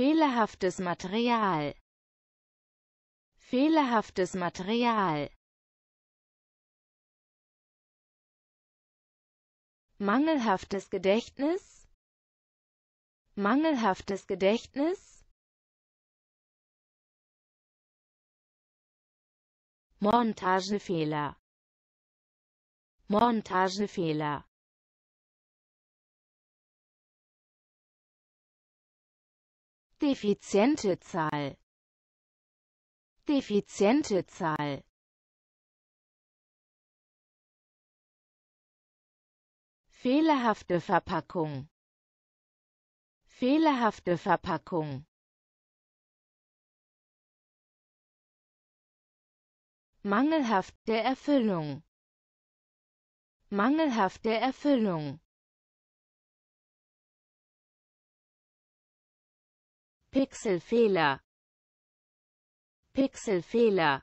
Fehlerhaftes Material. Fehlerhaftes Material. Mangelhaftes Gedächtnis. Mangelhaftes Gedächtnis. Montagefehler. Montagefehler Defiziente Zahl. Defiziente Zahl. Fehlerhafte Verpackung. Fehlerhafte Verpackung. Mangelhafte Erfüllung. Mangelhafte Erfüllung. Pixelfehler Pixelfehler